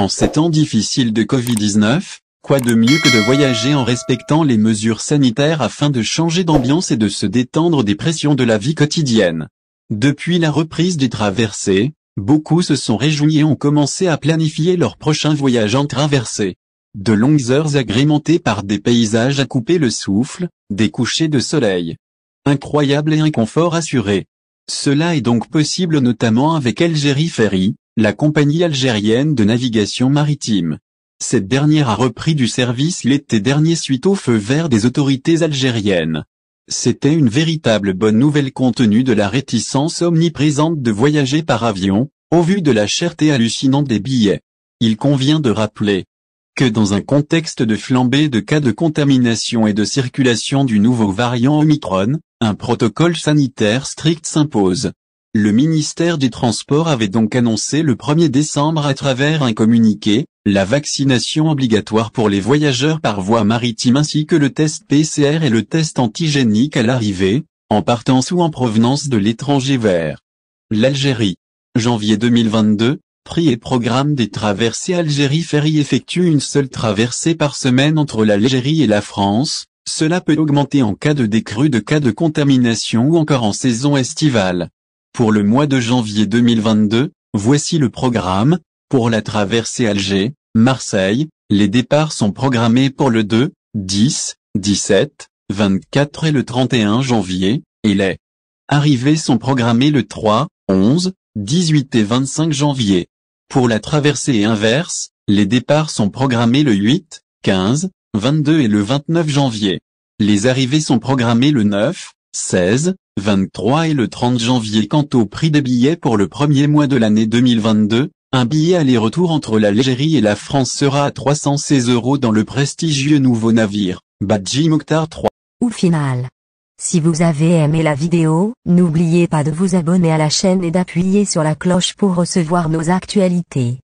En ces temps difficiles de Covid-19, quoi de mieux que de voyager en respectant les mesures sanitaires afin de changer d'ambiance et de se détendre des pressions de la vie quotidienne. Depuis la reprise des traversées, beaucoup se sont réjouis et ont commencé à planifier leur prochain voyage en traversée. De longues heures agrémentées par des paysages à couper le souffle, des couchers de soleil. Incroyable et confort assuré. Cela est donc possible notamment avec Algérie Ferry, la compagnie algérienne de navigation maritime. Cette dernière a repris du service l'été dernier suite au feu vert des autorités algériennes. C'était une véritable bonne nouvelle compte tenu de la réticence omniprésente de voyager par avion, au vu de la cherté hallucinante des billets. Il convient de rappeler que dans un contexte de flambée de cas de contamination et de circulation du nouveau variant Omicron, un protocole sanitaire strict s'impose. Le ministère des Transports avait donc annoncé le 1er décembre à travers un communiqué, la vaccination obligatoire pour les voyageurs par voie maritime ainsi que le test PCR et le test antigénique à l'arrivée, en partance ou en provenance de l'étranger vers l'Algérie. Janvier 2022, prix et programme des traversées Algérie Ferry effectue une seule traversée par semaine entre l'Algérie et la France, cela peut augmenter en cas de décrue de cas de contamination ou encore en saison estivale. Pour le mois de janvier 2022, voici le programme. Pour la traversée Alger, Marseille, les départs sont programmés pour le 2, 10, 17, 24 et le 31 janvier, et les arrivées sont programmées le 3, 11, 18 et 25 janvier. Pour la traversée inverse, les départs sont programmés le 8, 15, 22 et le 29 janvier. Les arrivées sont programmées le 9, 16, 23 et le 30 janvier Quant au prix des billets pour le premier mois de l'année 2022, un billet aller-retour entre l'Algérie et la France sera à 316 euros dans le prestigieux nouveau navire, Badji Mokhtar 3. Au final. Si vous avez aimé la vidéo, n'oubliez pas de vous abonner à la chaîne et d'appuyer sur la cloche pour recevoir nos actualités.